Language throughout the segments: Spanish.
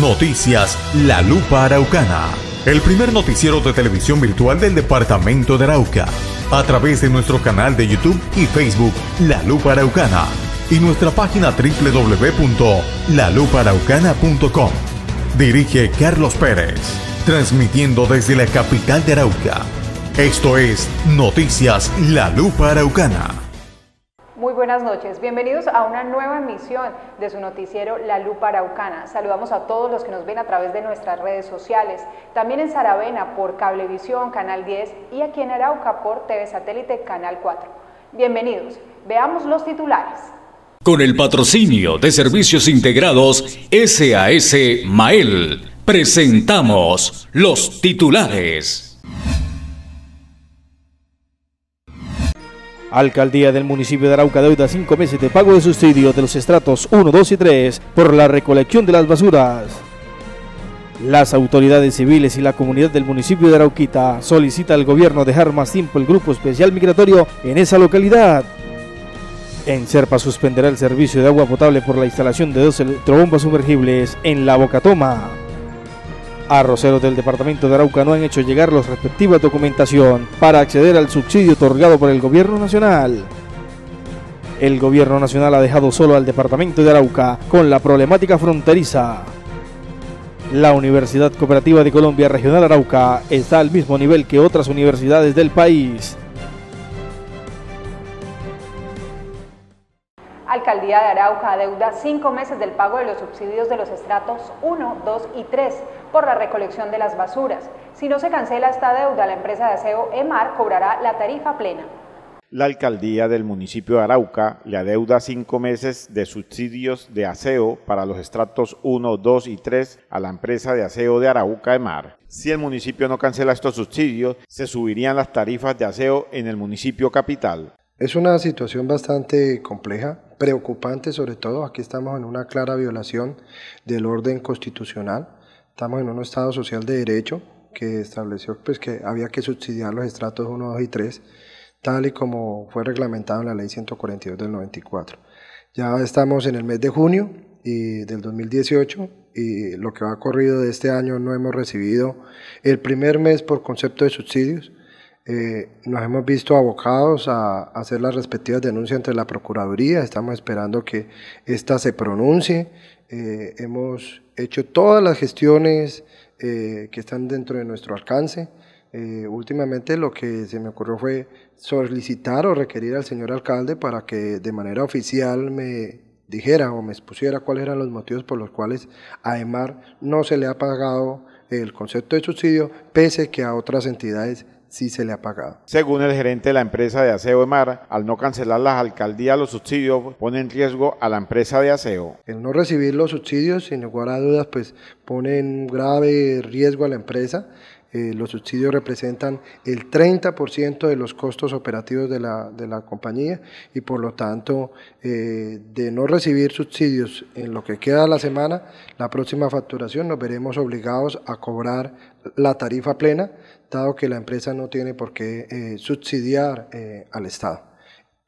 Noticias La Lupa Araucana, el primer noticiero de televisión virtual del departamento de Arauca, a través de nuestro canal de YouTube y Facebook La Lupa Araucana y nuestra página www.laluparaucana.com. Dirige Carlos Pérez, transmitiendo desde la capital de Arauca. Esto es Noticias La Lupa Araucana. Muy buenas noches, bienvenidos a una nueva emisión de su noticiero La Lupa Araucana. Saludamos a todos los que nos ven a través de nuestras redes sociales, también en Saravena por Cablevisión, Canal 10 y aquí en Arauca por TV Satélite, Canal 4. Bienvenidos, veamos los titulares. Con el patrocinio de Servicios Integrados SAS Mael, presentamos los titulares. Alcaldía del municipio de Arauca deuda cinco meses de pago de subsidio de los estratos 1, 2 y 3 por la recolección de las basuras. Las autoridades civiles y la comunidad del municipio de Arauquita solicita al gobierno dejar más tiempo el grupo especial migratorio en esa localidad. En Serpa suspenderá el servicio de agua potable por la instalación de dos electrobombas sumergibles en la Bocatoma. Arroceros del departamento de Arauca no han hecho llegar los respectiva documentación para acceder al subsidio otorgado por el gobierno nacional. El gobierno nacional ha dejado solo al departamento de Arauca con la problemática fronteriza. La Universidad Cooperativa de Colombia Regional Arauca está al mismo nivel que otras universidades del país Alcaldía de Arauca adeuda cinco meses del pago de los subsidios de los estratos 1, 2 y 3 por la recolección de las basuras. Si no se cancela esta deuda, la empresa de aseo EMAR cobrará la tarifa plena. La alcaldía del municipio de Arauca le adeuda cinco meses de subsidios de aseo para los estratos 1, 2 y 3 a la empresa de aseo de Arauca EMAR. Si el municipio no cancela estos subsidios, se subirían las tarifas de aseo en el municipio capital. Es una situación bastante compleja, preocupante sobre todo. Aquí estamos en una clara violación del orden constitucional. Estamos en un Estado social de derecho que estableció pues, que había que subsidiar los estratos 1, 2 y 3, tal y como fue reglamentado en la ley 142 del 94. Ya estamos en el mes de junio y del 2018 y lo que ha corrido de este año no hemos recibido el primer mes por concepto de subsidios eh, nos hemos visto abocados a, hacer las respectivas denuncias ante la Procuraduría, estamos esperando que ésta se pronuncie. Eh, hemos hecho todas las gestiones eh, que están dentro de nuestro alcance. últimamente lo que se me ocurrió fue solicitar o requerir al señor alcalde para que de manera oficial me dijera o me expusiera cuáles eran los motivos por los cuales a EMAR no se le ha pagado el concepto de subsidio, pese que a otras entidades sí se le ha pagado. Según el gerente de la empresa de aseo de Mar, al no cancelar las alcaldías los subsidios, pone en riesgo a la empresa de aseo. El no recibir los subsidios, sin lugar a dudas, pues pone en grave riesgo a la empresa eh, los subsidios representan el 30% de los costos operativos de la, compañía y por lo tanto eh, de no recibir subsidios en lo que queda de la semana, la próxima facturación nos veremos obligados a cobrar la tarifa plena, dado que la empresa no tiene por qué eh, subsidiar al Estado.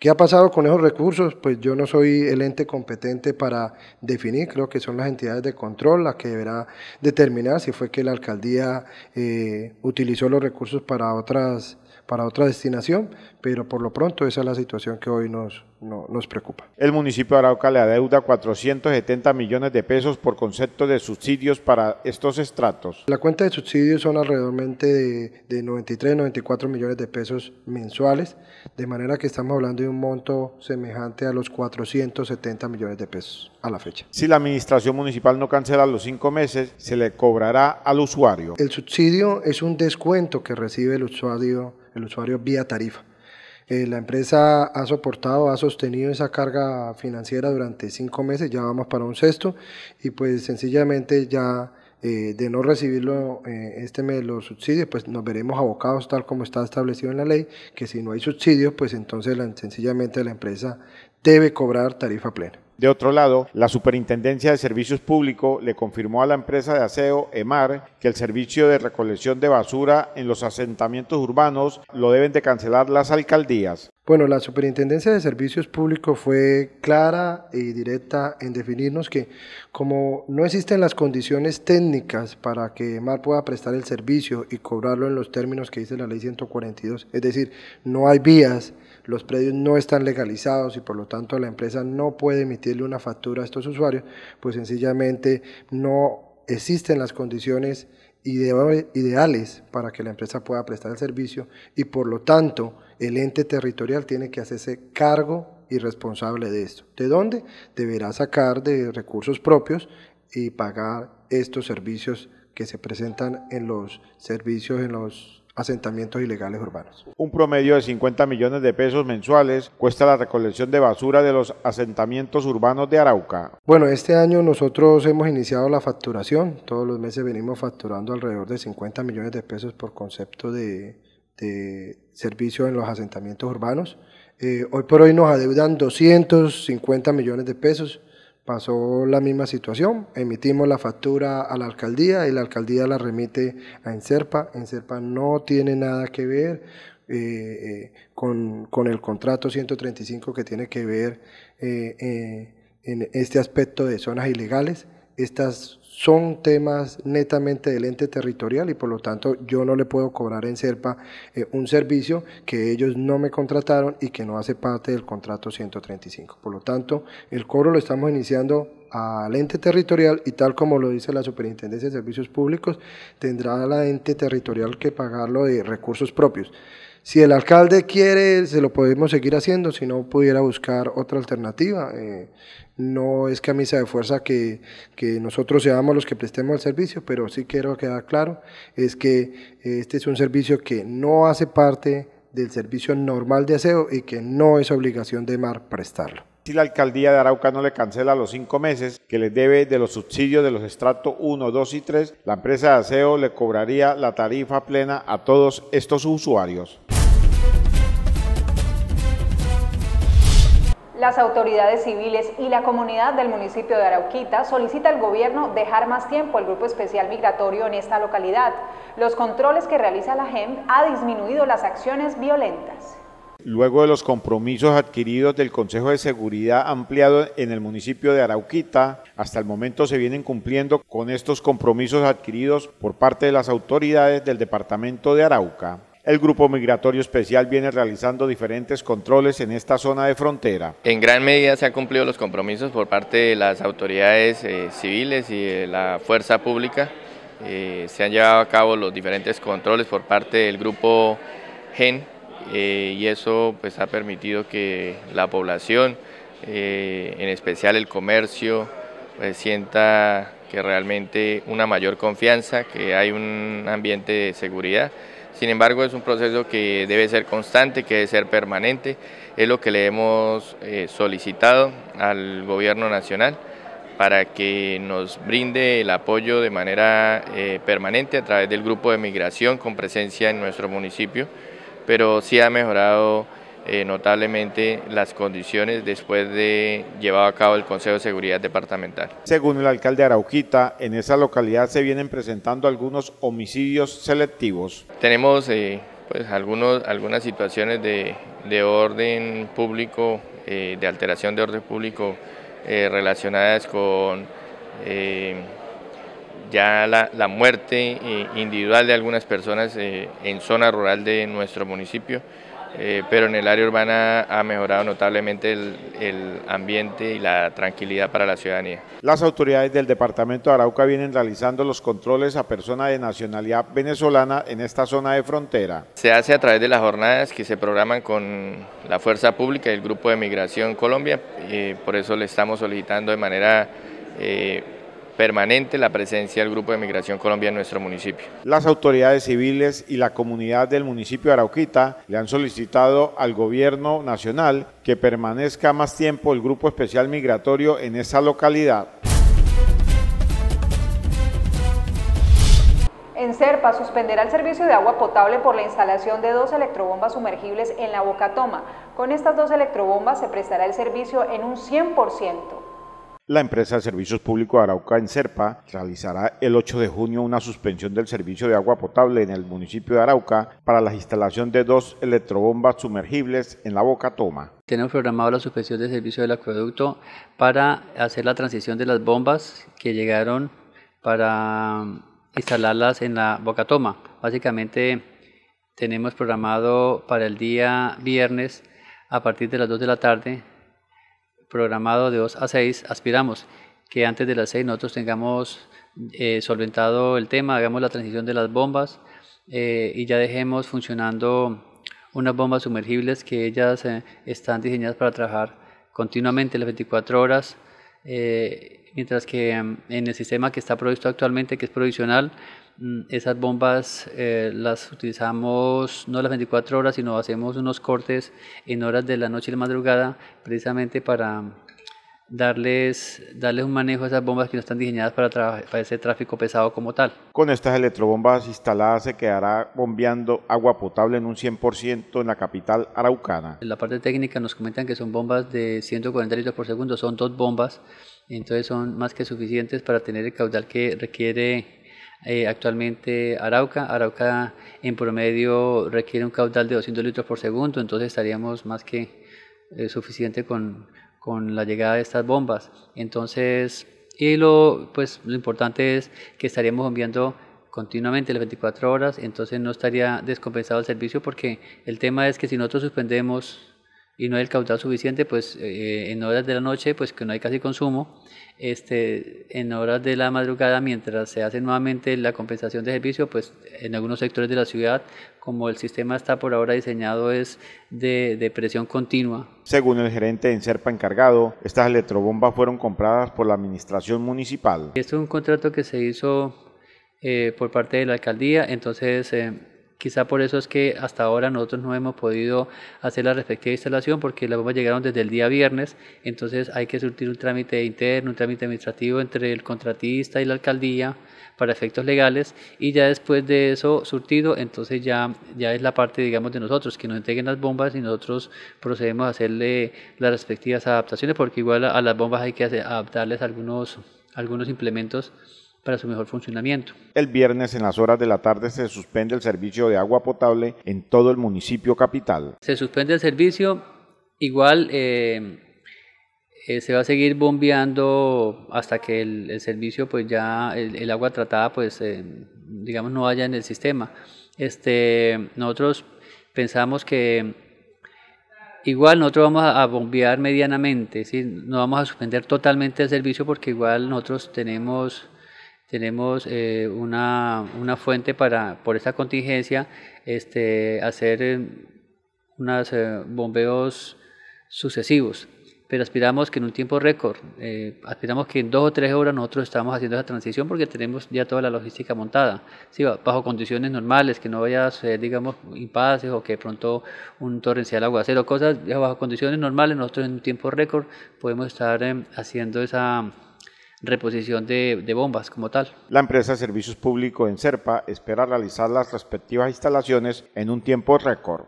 ¿Qué ha pasado con esos recursos? Pues yo no soy el ente competente para definir, creo que son las entidades de control las que deberá determinar si fue que la alcaldía eh, utilizó los recursos para otras para otra destinación, pero por lo pronto esa es la situación que hoy nos, nos preocupa. El municipio de Arauca le adeuda 470 millones de pesos por concepto de subsidios para estos estratos. La cuenta de subsidios son alrededormente de 93, 94 millones de pesos mensuales, de manera que estamos hablando de un monto semejante a los 470 millones de pesos a la fecha. Si la administración municipal no cancela los cinco meses, se le cobrará al usuario. El subsidio es un descuento que recibe el usuario el usuario vía tarifa. Eh, la empresa ha soportado, ha sostenido esa carga financiera durante cinco meses, ya vamos para un sexto, y pues sencillamente ya eh, de no recibirlo eh, este mes los subsidios, pues nos veremos abocados tal como está establecido en la ley, que si no hay subsidios, pues entonces sencillamente la empresa debe cobrar tarifa plena. De otro lado, la Superintendencia de Servicios Públicos le confirmó a la empresa de aseo EMAR que el servicio de recolección de basura en los asentamientos urbanos lo deben de cancelar las alcaldías. Bueno, la Superintendencia de Servicios Públicos fue clara y directa en definirnos que como no existen las condiciones técnicas para que EMAR pueda prestar el servicio y cobrarlo en los términos que dice la ley 142, es decir, no hay vías los predios no están legalizados y por lo tanto la empresa no puede emitirle una factura a estos usuarios, pues sencillamente no existen las condiciones ideales para que la empresa pueda prestar el servicio y por lo tanto el ente territorial tiene que hacerse cargo y responsable de esto. ¿De dónde? Deberá sacar de recursos propios y pagar estos servicios que se presentan en los servicios, en los asentamientos ilegales urbanos. Un promedio de 50 millones de pesos mensuales cuesta la recolección de basura de los asentamientos urbanos de Arauca. Bueno, este año nosotros hemos iniciado la facturación, todos los meses venimos facturando alrededor de 50 millones de pesos por concepto de, servicio en los asentamientos urbanos. Eh, hoy por hoy nos adeudan 250 millones de pesos pasó la misma situación, emitimos la factura a la alcaldía y la alcaldía la remite a Encerpa, Encerpa no tiene nada que ver eh, eh, con, el contrato 135 que tiene que ver eh, en este aspecto de zonas ilegales estas son temas netamente del ente territorial y por lo tanto yo no le puedo cobrar en SERPA eh, un servicio que ellos no me contrataron y que no hace parte del contrato 135. Por lo tanto, el cobro lo estamos iniciando al ente territorial y tal como lo dice la Superintendencia de Servicios Públicos, tendrá la ente territorial que pagarlo de recursos propios. Si el alcalde quiere, se lo podemos seguir haciendo, si no pudiera buscar otra alternativa. Eh, no es camisa de fuerza que, nosotros seamos los que prestemos el servicio, pero sí quiero quedar claro, es que este es un servicio que no hace parte del servicio normal de aseo y que no es obligación de MAR prestarlo. Si la alcaldía de Arauca no le cancela los cinco meses que le debe de los subsidios de los estratos 1, 2 y 3, la empresa de aseo le cobraría la tarifa plena a todos estos usuarios. Las autoridades civiles y la comunidad del municipio de Arauquita solicita al gobierno dejar más tiempo al grupo especial migratorio en esta localidad. Los controles que realiza la GEM ha disminuido las acciones violentas. Luego de los compromisos adquiridos del Consejo de Seguridad ampliado en el municipio de Arauquita, hasta el momento se vienen cumpliendo con estos compromisos adquiridos por parte de las autoridades del departamento de Arauca el Grupo Migratorio Especial viene realizando diferentes controles en esta zona de frontera. En gran medida se han cumplido los compromisos por parte de las autoridades eh, civiles y de la fuerza pública. Eh, se han llevado a cabo los diferentes controles por parte del Grupo GEN eh, y eso pues, ha permitido que la población, en especial el comercio, pues, sienta que realmente una mayor confianza, que hay un ambiente de seguridad. Sin embargo, es un proceso que debe ser constante, que debe ser permanente, es lo que le hemos eh, solicitado al gobierno nacional para que nos brinde el apoyo de manera eh, permanente a través del grupo de migración con presencia en nuestro municipio, pero sí ha mejorado eh, notablemente las condiciones después de llevado a cabo el Consejo de Seguridad Departamental. Según el alcalde Arauquita, en esa localidad se vienen presentando algunos homicidios selectivos. Tenemos eh, pues algunos, algunas situaciones de, orden público, eh, de alteración de orden público relacionadas con ya la, muerte individual de algunas personas en zona rural de nuestro municipio. Eh, pero en el área urbana ha mejorado notablemente el, ambiente y la tranquilidad para la ciudadanía. Las autoridades del departamento de Arauca vienen realizando los controles a personas de nacionalidad venezolana en esta zona de frontera. Se hace a través de las jornadas que se programan con la Fuerza Pública y el Grupo de Migración Colombia, eh, por eso le estamos solicitando de manera... Eh, permanente la presencia del Grupo de Migración Colombia en nuestro municipio. Las autoridades civiles y la comunidad del municipio de Arauquita le han solicitado al gobierno nacional que permanezca más tiempo el Grupo Especial Migratorio en esa localidad. En Serpa suspenderá el servicio de agua potable por la instalación de dos electrobombas sumergibles en la boca toma. Con estas dos electrobombas se prestará el servicio en un 100%. La empresa de servicios públicos de Arauca en Serpa realizará el 8 de junio una suspensión del servicio de agua potable en el municipio de Arauca para la instalación de dos electrobombas sumergibles en la Boca Toma. Tenemos programado la suspensión del servicio del acueducto para hacer la transición de las bombas que llegaron para instalarlas en la Boca Toma. Básicamente tenemos programado para el día viernes a partir de las 2 de la tarde programado de 2 a 6, aspiramos que antes de las 6 nosotros tengamos eh, solventado el tema, hagamos la transición de las bombas eh, y ya dejemos funcionando unas bombas sumergibles que ellas eh, están diseñadas para trabajar continuamente las 24 horas, mientras que em, en el sistema que está provisto actualmente, que es provisional, Mm, esas bombas eh, las utilizamos no las 24 horas, sino hacemos unos cortes en horas de la noche y la madrugada, precisamente para darles, darles un manejo a esas bombas que no están diseñadas para, para ese tráfico pesado como tal. Con estas electrobombas instaladas se quedará bombeando agua potable en un 100% en la capital araucana. En la parte técnica nos comentan que son bombas de 140 litros por segundo, son dos bombas, entonces son más que suficientes para tener el caudal que requiere eh, actualmente Arauca. Arauca en promedio requiere un caudal de 200 litros por segundo, entonces estaríamos más que eh, suficiente con, la llegada de estas bombas. Entonces, y lo, pues, lo importante es que estaríamos bombeando continuamente las 24 horas, entonces no estaría descompensado el servicio porque el tema es que si nosotros suspendemos y no hay el caudal suficiente, pues eh, en horas de la noche, pues que no hay casi consumo, este, en horas de la madrugada, mientras se hace nuevamente la compensación de servicio, pues en algunos sectores de la ciudad, como el sistema está por ahora diseñado, es de, presión continua. Según el gerente en Serpa encargado, estas electrobombas fueron compradas por la administración municipal. Esto es un contrato que se hizo eh, por parte de la alcaldía, entonces eh, Quizá por eso es que hasta ahora nosotros no hemos podido hacer la respectiva instalación porque las bombas llegaron desde el día viernes, entonces hay que surtir un trámite interno, un trámite administrativo entre el contratista y la alcaldía para efectos legales y ya después de eso surtido, entonces ya, ya es la parte, digamos, de nosotros, que nos entreguen las bombas y nosotros procedemos a hacerle las respectivas adaptaciones porque igual a, las bombas hay que adaptarles algunos, algunos implementos para su mejor funcionamiento. El viernes en las horas de la tarde se suspende el servicio de agua potable en todo el municipio capital. Se suspende el servicio, igual eh, eh, se va a seguir bombeando hasta que el, servicio, pues ya el, agua tratada, pues eh, digamos no vaya en el sistema. Este, nosotros pensamos que igual nosotros vamos a bombear medianamente, ¿sí? no vamos a suspender totalmente el servicio porque igual nosotros tenemos tenemos eh, una, fuente para, por esa contingencia, este, hacer eh, unos eh, bombeos sucesivos. Pero aspiramos que en un tiempo récord, aspiramos que en dos o tres horas nosotros estamos haciendo esa transición porque tenemos ya toda la logística montada, bajo condiciones normales, que no vaya a ser, digamos, impases o que pronto un torrencial aguacero, cosas bajo condiciones normales, nosotros en un tiempo récord podemos estar haciendo esa reposición de, bombas como tal. La empresa de servicios públicos en Serpa espera realizar las respectivas instalaciones en un tiempo récord.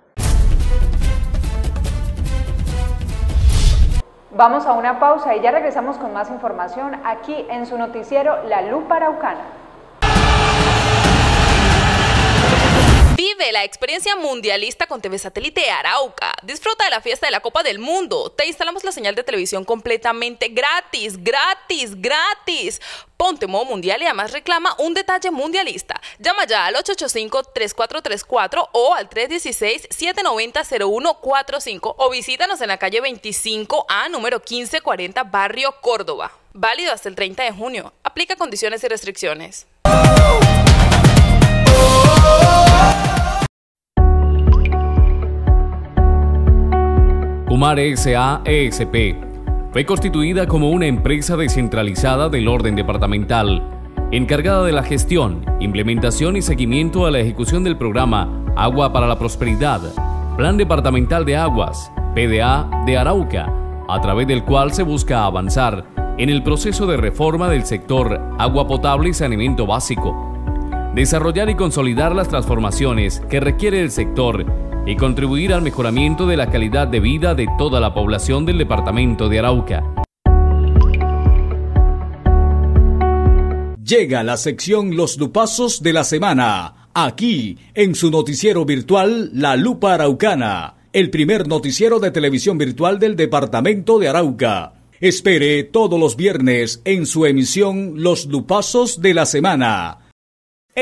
Vamos a una pausa y ya regresamos con más información aquí en su noticiero La Lupa Araucana. la experiencia mundialista con TV Satélite Arauca. Disfruta de la fiesta de la Copa del Mundo. Te instalamos la señal de televisión completamente gratis, gratis, gratis. Ponte modo mundial y además reclama un detalle mundialista. Llama ya al 885-3434 o al 316-790-0145 o visítanos en la calle 25A, número 1540, Barrio Córdoba. Válido hasta el 30 de junio. Aplica condiciones y restricciones. UMAR S.A.E.S.P. fue constituida como una empresa descentralizada del orden departamental, encargada de la gestión, implementación y seguimiento a la ejecución del programa Agua para la Prosperidad, Plan Departamental de Aguas, PDA de Arauca, a través del cual se busca avanzar en el proceso de reforma del sector agua potable y saneamiento básico desarrollar y consolidar las transformaciones que requiere el sector y contribuir al mejoramiento de la calidad de vida de toda la población del departamento de Arauca. Llega la sección Los Lupazos de la semana, aquí en su noticiero virtual La Lupa Araucana, el primer noticiero de televisión virtual del departamento de Arauca. Espere todos los viernes en su emisión Los Lupazos de la semana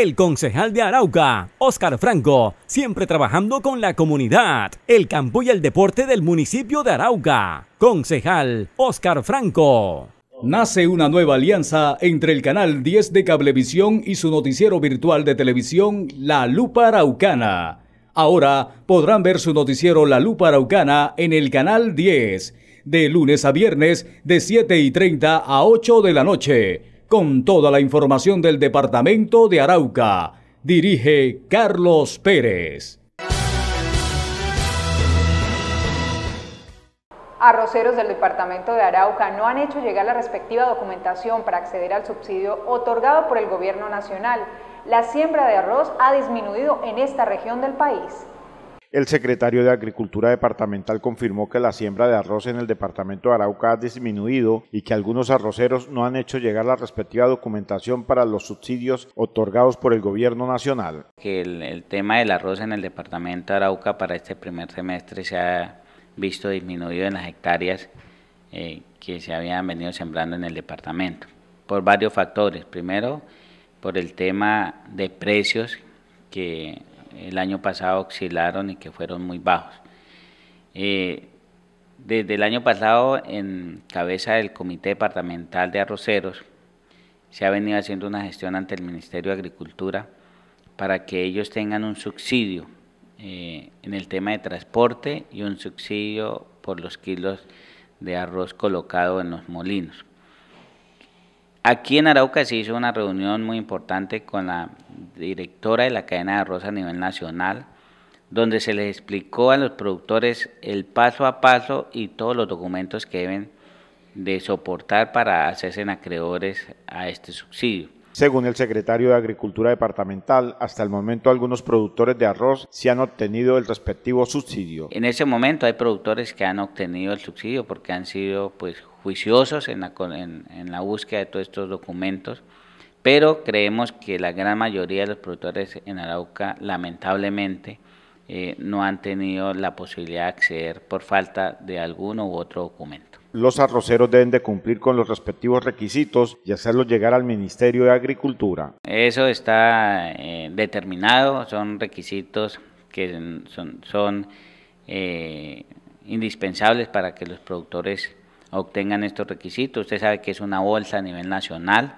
el concejal de Arauca, Óscar Franco, siempre trabajando con la comunidad, el campo y el deporte del municipio de Arauca. Concejal Óscar Franco. Nace una nueva alianza entre el canal 10 de Cablevisión y su noticiero virtual de televisión La Lupa Araucana. Ahora podrán ver su noticiero La Lupa Araucana en el canal 10, de lunes a viernes de 7 y 30 a 8 de la noche con toda la información del departamento de Arauca. Dirige Carlos Pérez. Arroceros del departamento de Arauca no han hecho llegar la respectiva documentación para acceder al subsidio otorgado por el gobierno nacional. La siembra de arroz ha disminuido en esta región del país. El secretario de Agricultura Departamental confirmó que la siembra de arroz en el departamento de Arauca ha disminuido y que algunos arroceros no han hecho llegar la respectiva documentación para los subsidios otorgados por el gobierno nacional. Que el, tema del arroz en el departamento de Arauca para este primer semestre se ha visto disminuido en las hectáreas eh, que se habían venido sembrando en el departamento, por varios factores. Primero, por el tema de precios que el año pasado oscilaron y que fueron muy bajos. Eh, desde el año pasado, en cabeza del Comité Departamental de Arroceros, se ha venido haciendo una gestión ante el Ministerio de Agricultura para que ellos tengan un subsidio eh, en el tema de transporte y un subsidio por los kilos de arroz colocado en los molinos. Aquí en Arauca se hizo una reunión muy importante con la directora de la cadena de arroz a nivel nacional, donde se les explicó a los productores el paso a paso y todos los documentos que deben de soportar para hacerse acreedores a este subsidio. Según el secretario de Agricultura Departamental, hasta el momento algunos productores de arroz se han obtenido el respectivo subsidio. En ese momento hay productores que han obtenido el subsidio porque han sido pues juiciosos en la, búsqueda de todos estos documentos, pero creemos que la gran mayoría de los productores en Arauca, lamentablemente, eh, no han tenido la posibilidad de acceder por falta de alguno u otro documento. Los arroceros deben de cumplir con los respectivos requisitos y hacerlos llegar al Ministerio de Agricultura. Eso está eh, determinado, son requisitos que son, eh, indispensables para que los productores obtengan estos requisitos. Usted sabe que es una bolsa a nivel nacional.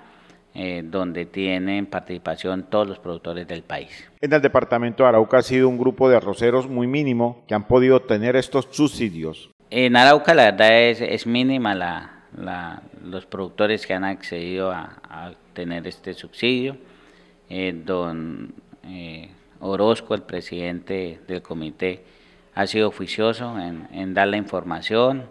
Eh, donde tienen participación todos los productores del país. En el departamento de Arauca ha sido un grupo de arroceros muy mínimo que han podido obtener estos subsidios. En Arauca la verdad es, mínima la, los productores que han accedido a, a tener este subsidio. Eh, don eh, Orozco, el presidente del comité, ha sido oficioso en, en dar la información,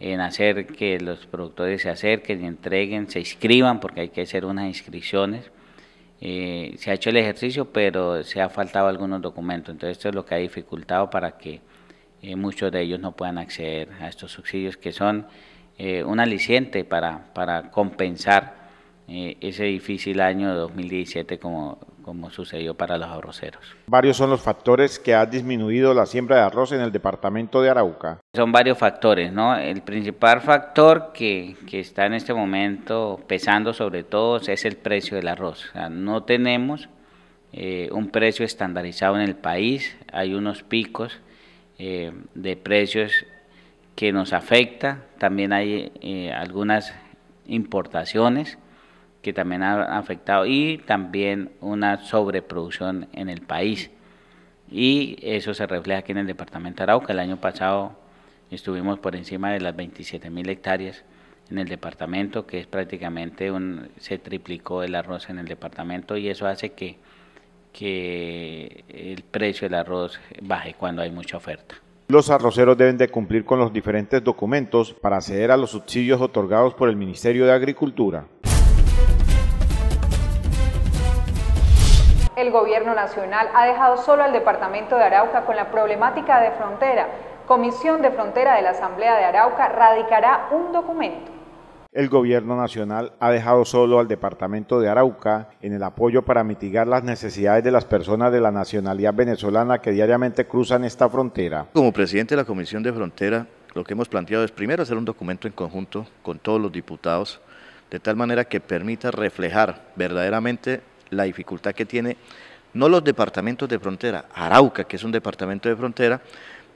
en hacer que los productores se acerquen, y entreguen, se inscriban, porque hay que hacer unas inscripciones. Eh, se ha hecho el ejercicio, pero se ha faltado algunos documentos. Entonces, esto es lo que ha dificultado para que eh, muchos de ellos no puedan acceder a estos subsidios, que son eh, un aliciente para, para compensar ese difícil año 2017, como como sucedió para los arroceros. Varios son los factores que han disminuido la siembra de arroz en el departamento de Arauca. Son varios factores, ¿no? El principal factor que, que está en este momento pesando sobre todo es el precio del arroz. no tenemos eh, un precio estandarizado en el país, hay unos picos eh, de precios que nos afecta, también hay eh, algunas importaciones que también ha afectado y también una sobreproducción en el país. Y eso se refleja aquí en el departamento de Arauca. El año pasado estuvimos por encima de las 27 mil hectáreas en el departamento, que es prácticamente un, se triplicó el arroz en el departamento y eso hace que, que el precio del arroz baje cuando hay mucha oferta. Los arroceros deben de cumplir con los diferentes documentos para acceder a los subsidios otorgados por el Ministerio de Agricultura. el Gobierno Nacional ha dejado solo al Departamento de Arauca con la problemática de frontera. Comisión de Frontera de la Asamblea de Arauca radicará un documento el Gobierno Nacional ha dejado solo al Departamento de Arauca en el apoyo para mitigar las necesidades de las personas de la nacionalidad venezolana que diariamente cruzan esta frontera. Como presidente de la Comisión de Frontera, lo que hemos planteado es primero hacer un documento en conjunto con todos los diputados, de tal manera que permita reflejar verdaderamente la dificultad que tiene no los departamentos de frontera, Arauca, que es un departamento de frontera,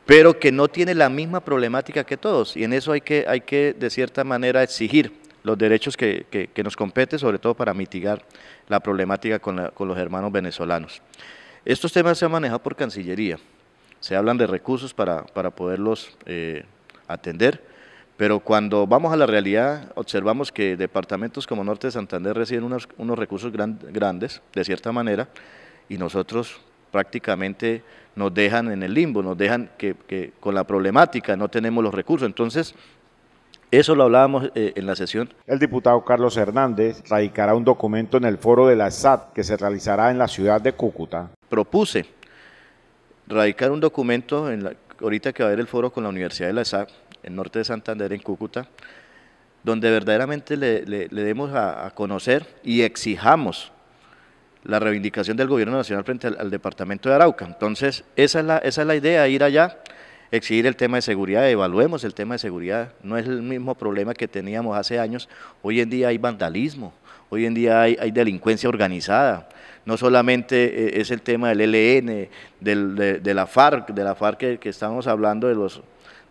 pero que no tiene la misma problemática que todos. Y en eso hay que, hay que de cierta manera, exigir los derechos que, nos compete, sobre todo para mitigar la problemática con, la, con los hermanos venezolanos. Estos temas se han manejado por Cancillería. Se hablan de recursos para, para poderlos eh, atender. Pero cuando vamos a la realidad, observamos que departamentos como Norte de Santander reciben unos, recursos grandes, de cierta manera, y nosotros prácticamente nos dejan en el limbo, nos dejan que, con la problemática no tenemos los recursos. Entonces, eso lo hablábamos eh, en la sesión. El diputado Carlos Hernández radicará un documento en el foro de la SAT que se realizará en la ciudad de Cúcuta. Propuse radicar un documento en la, ahorita que va a haber el foro con la Universidad de la SAT el norte de Santander, en Cúcuta, donde verdaderamente le, demos a, conocer y exijamos la reivindicación del gobierno nacional frente al, departamento de Arauca. Entonces, esa es, la, esa es la idea, ir allá, exigir el tema de seguridad, evaluemos el tema de seguridad. No es el mismo problema que teníamos hace años. Hoy en día hay vandalismo, hoy en día hay, delincuencia organizada. No solamente eh, es el tema del e LN, de, la FARC, de la FARC que, que estamos hablando de los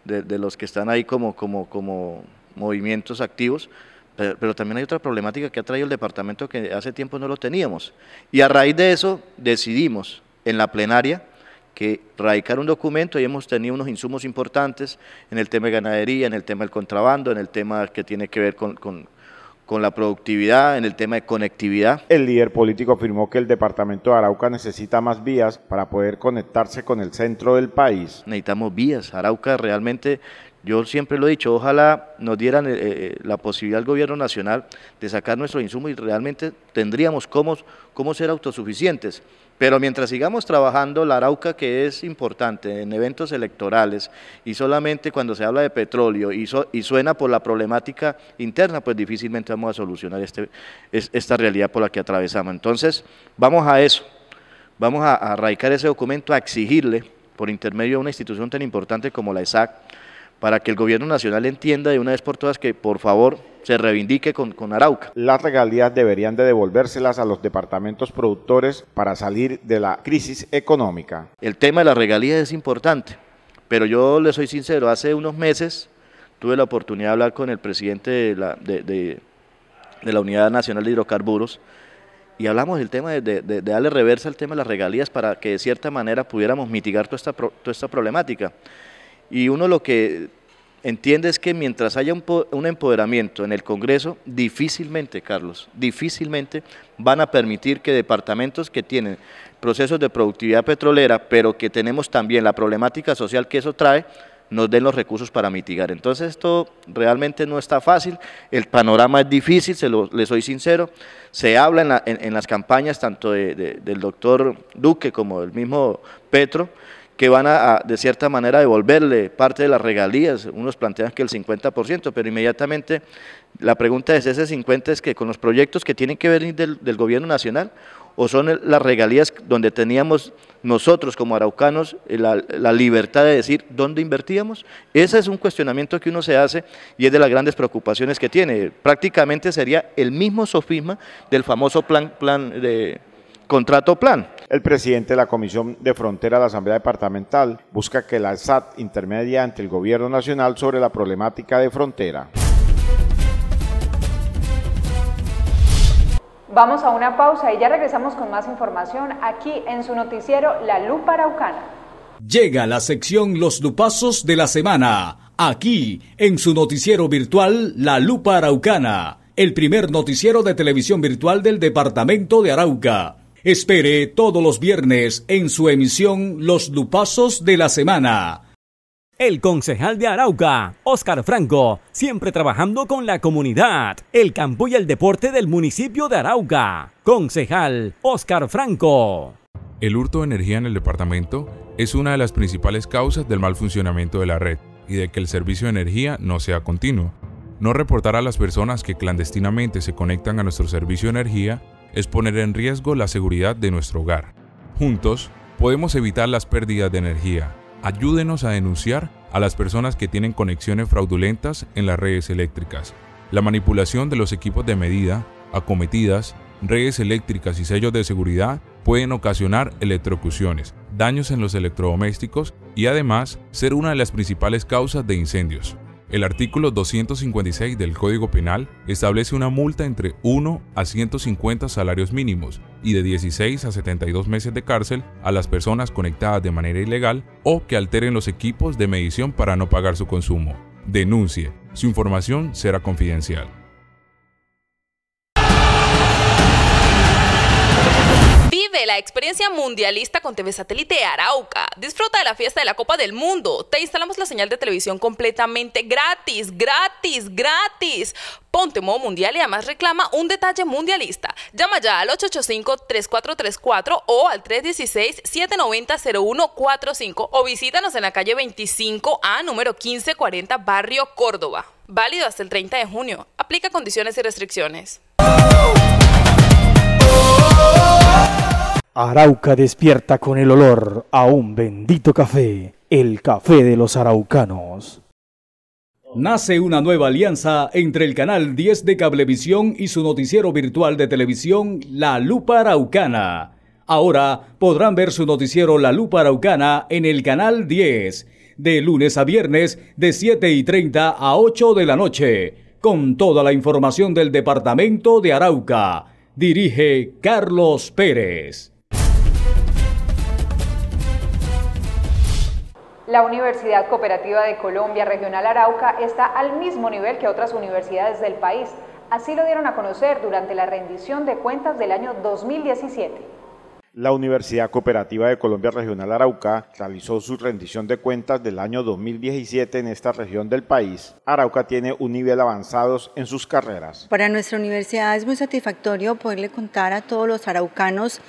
de, los que están ahí como, como, como movimientos activos, pero, también hay otra problemática que ha traído el departamento que hace tiempo no lo teníamos. Y a raíz de eso decidimos en la plenaria que radicar un documento y hemos tenido unos insumos importantes en el tema de ganadería, en el tema del contrabando, en el tema que tiene que ver con con la productividad, en el tema de conectividad. El líder político afirmó que el departamento de Arauca necesita más vías para poder conectarse con el centro del país. Necesitamos vías. Arauca realmente yo siempre lo he dicho, ojalá nos dieran eh, eh, la posibilidad al gobierno nacional de sacar nuestro insumo y realmente tendríamos cómo, cómo ser autosuficientes. Pero mientras sigamos trabajando la arauca, que es importante en eventos electorales, y solamente cuando se habla de petróleo y, suena por la problemática interna, pues difícilmente vamos a solucionar este, esta realidad por la que atravesamos. Entonces, vamos a eso, vamos a, a ese documento, a exigirle, por intermedio de una institución tan importante como la ESAC, para que el gobierno nacional entienda de una vez por todas que por favor se reivindique con, con, Arauca. Las regalías deberían de devolvérselas a los departamentos productores para salir de la crisis económica. El tema de las regalías es importante, pero yo le soy sincero, hace unos meses tuve la oportunidad de hablar con el presidente de la, la Unidad Nacional de Hidrocarburos, y hablamos del tema de, darle reversa al tema de las regalías para que de cierta manera pudiéramos mitigar toda esta, toda esta problemática. Y uno lo que entiende es que mientras haya un, empoderamiento en el Congreso, difícilmente, Carlos, difícilmente van a permitir que departamentos que tienen procesos de productividad petrolera, pero que tenemos también la problemática social que eso trae, nos den los recursos para mitigar. Entonces esto realmente no está fácil, el panorama es difícil, se lo, le soy sincero, se habla en, las campañas tanto del doctor Duque como del mismo Petro, que van a, de cierta manera, devolverle parte de las regalías. Unos plantean que el 50%, pero inmediatamente la pregunta es, ¿ese 50% es que con los proyectos que tienen que venir del, gobierno nacional o son las regalías donde teníamos nosotros como araucanos la, libertad de decir dónde invertíamos? Ese es un cuestionamiento que uno se hace y es de las grandes preocupaciones que tiene. Prácticamente sería el mismo sofisma del famoso plan, plan de contrato plan. El presidente de la Comisión de Frontera de la Asamblea Departamental busca que la SAT intermedie ante el Gobierno Nacional sobre la problemática de frontera. Vamos a una pausa y ya regresamos con más información aquí en su noticiero La Lupa Araucana. Llega la sección Los Lupazos de la semana, aquí en su noticiero virtual La Lupa Araucana, el primer noticiero de televisión virtual del departamento de Arauca. Espere todos los viernes en su emisión Los Lupazos de la Semana. El concejal de Arauca, Oscar Franco, siempre trabajando con la comunidad, el campo y el deporte del municipio de Arauca. Concejal Oscar Franco. El hurto de energía en el departamento es una de las principales causas del mal funcionamiento de la red y de que el servicio de energía no sea continuo. No reportar a las personas que clandestinamente se conectan a nuestro servicio de energía es poner en riesgo la seguridad de nuestro hogar. Juntos, podemos evitar las pérdidas de energía. Ayúdenos a denunciar a las personas que tienen conexiones fraudulentas en las redes eléctricas. La manipulación de los equipos de medida, acometidas, redes eléctricas y sellos de seguridad pueden ocasionar electrocuciones, daños en los electrodomésticos y además ser una de las principales causas de incendios. El artículo 256 del Código Penal establece una multa entre 1 a 150 salarios mínimos y de 16 a 72 meses de cárcel a las personas conectadas de manera ilegal o que alteren los equipos de medición para no pagar su consumo. Denuncie. Su información será confidencial. Vive la experiencia mundialista con TV Satélite Arauca. Disfruta de la fiesta de la Copa del Mundo. Te instalamos la señal de televisión completamente gratis, gratis, gratis. Ponte modo mundial y además reclama un detalle mundialista. Llama ya al 885-3434 o al 316-790-0145 o visítanos en la calle 25A, número 1540, Barrio Córdoba. Válido hasta el 30 de junio. Aplica condiciones y restricciones. Oh, oh, oh. Arauca despierta con el olor a un bendito café, el café de los araucanos. Nace una nueva alianza entre el canal 10 de Cablevisión y su noticiero virtual de televisión La Lupa Araucana. Ahora podrán ver su noticiero La Lupa Araucana en el canal 10, de lunes a viernes de 7 y 30 a 8 de la noche, con toda la información del departamento de Arauca. Dirige Carlos Pérez. La Universidad Cooperativa de Colombia Regional Arauca está al mismo nivel que otras universidades del país. Así lo dieron a conocer durante la rendición de cuentas del año 2017 la Universidad Cooperativa de Colombia Regional Arauca realizó su rendición de cuentas del año 2017 en esta región del país. Arauca tiene un nivel avanzado en sus carreras. Para nuestra universidad es muy satisfactorio poderle contar a todos los araucanos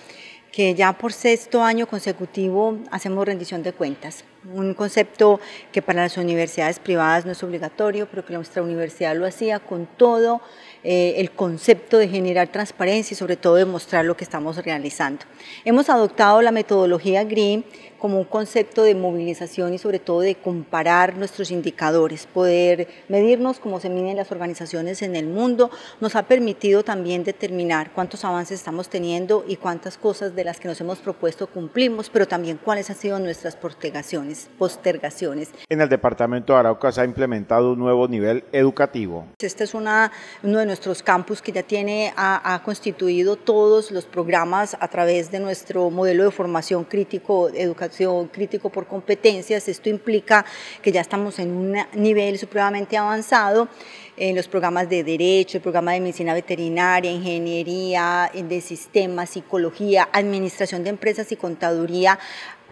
que ya por sexto año consecutivo hacemos rendición de cuentas un concepto que para las universidades privadas no es obligatorio, pero que nuestra universidad lo hacía con todo eh, el concepto de generar transparencia y sobre todo de mostrar lo que estamos realizando. Hemos adoptado la metodología GREEN como un concepto de movilización y sobre todo de comparar nuestros indicadores, poder medirnos como se miden las organizaciones en el mundo, nos ha permitido también determinar cuántos avances estamos teniendo y cuántas cosas de las que nos hemos propuesto cumplimos, pero también cuáles han sido nuestras postergaciones. postergaciones. En el departamento de Arauca se ha implementado un nuevo nivel educativo. Este es una, uno de nuestros campus que ya tiene, ha constituido todos los programas a través de nuestro modelo de formación crítico educativo crítico por competencias. Esto implica que ya estamos en un nivel supremamente avanzado en los programas de derecho, el programa de medicina veterinaria, ingeniería, de sistemas, psicología, administración de empresas y contaduría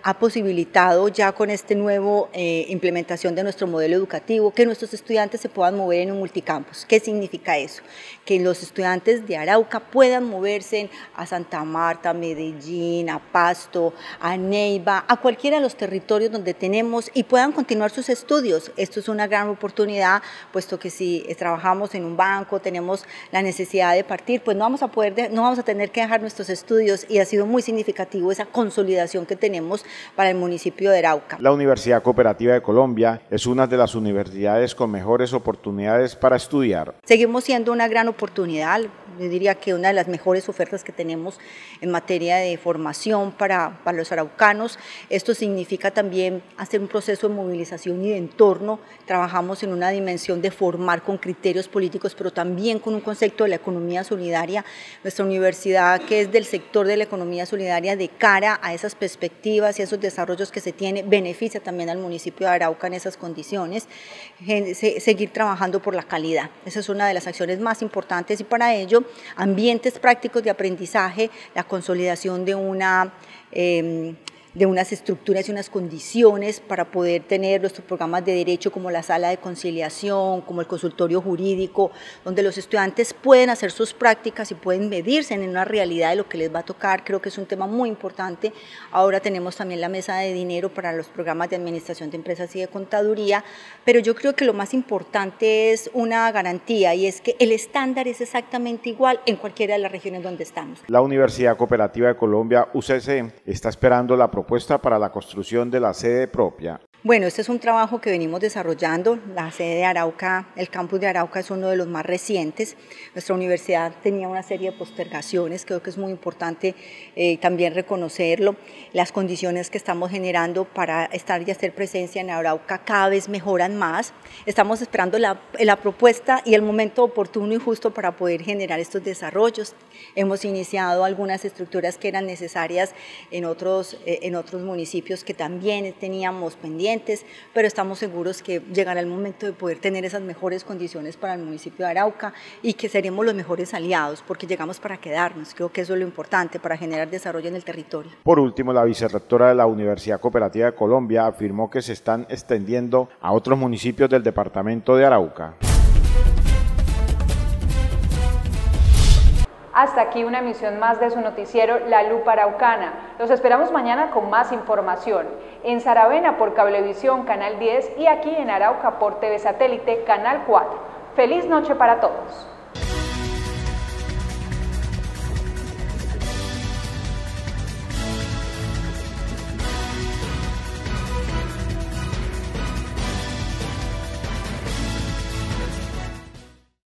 ha posibilitado ya con esta nueva eh, implementación de nuestro modelo educativo que nuestros estudiantes se puedan mover en un multicampus. ¿Qué significa eso? que los estudiantes de Arauca puedan moverse a Santa Marta, Medellín, a Pasto, a Neiva, a cualquiera de los territorios donde tenemos y puedan continuar sus estudios. Esto es una gran oportunidad, puesto que si trabajamos en un banco, tenemos la necesidad de partir, pues no vamos a poder, no vamos a tener que dejar nuestros estudios y ha sido muy significativo esa consolidación que tenemos para el municipio de Arauca. La Universidad Cooperativa de Colombia es una de las universidades con mejores oportunidades para estudiar. Seguimos siendo una gran oportunidad oportunidad, yo diría que una de las mejores ofertas que tenemos en materia de formación para, para los araucanos. Esto significa también hacer un proceso de movilización y de entorno. Trabajamos en una dimensión de formar con criterios políticos, pero también con un concepto de la economía solidaria. Nuestra universidad, que es del sector de la economía solidaria, de cara a esas perspectivas y esos desarrollos que se tiene, beneficia también al municipio de Arauca en esas condiciones. Seguir trabajando por la calidad. Esa es una de las acciones más importantes y para ello ambientes prácticos de aprendizaje, la consolidación de una... Em, de unas estructuras y unas condiciones para poder tener nuestros programas de derecho como la sala de conciliación, como el consultorio jurídico, donde los estudiantes pueden hacer sus prácticas y pueden medirse en una realidad de lo que les va a tocar. Creo que es un tema muy importante. Ahora tenemos también la mesa de dinero para los programas de administración de empresas y de contaduría, pero yo creo que lo más importante es una garantía y es que el estándar es exactamente igual en cualquiera de las regiones donde estamos. La Universidad Cooperativa de Colombia, UCC, está esperando la propuesta para la construcción de la sede propia bueno, este es un trabajo que venimos desarrollando. La sede de Arauca, el campus de Arauca es uno de los más recientes. Nuestra universidad tenía una serie de postergaciones, creo que es muy importante eh, también reconocerlo. Las condiciones que estamos generando para estar y hacer presencia en Arauca cada vez mejoran más. Estamos esperando la, propuesta y el momento oportuno y justo para poder generar estos desarrollos. Hemos iniciado algunas estructuras que eran necesarias en otros, eh, en otros municipios que también teníamos pendientes pero estamos seguros que llegará el momento de poder tener esas mejores condiciones para el municipio de Arauca y que seremos los mejores aliados porque llegamos para quedarnos. Creo que eso es lo importante para generar desarrollo en el territorio. Por último, la vicerrectora de la Universidad Cooperativa de Colombia afirmó que se están extendiendo a otros municipios del departamento de Arauca. Hasta aquí una emisión más de su noticiero La Lupa Araucana. Los esperamos mañana con más información. En Saravena por Cablevisión, Canal 10 y aquí en Arauca por TV Satélite, Canal 4. Feliz noche para todos.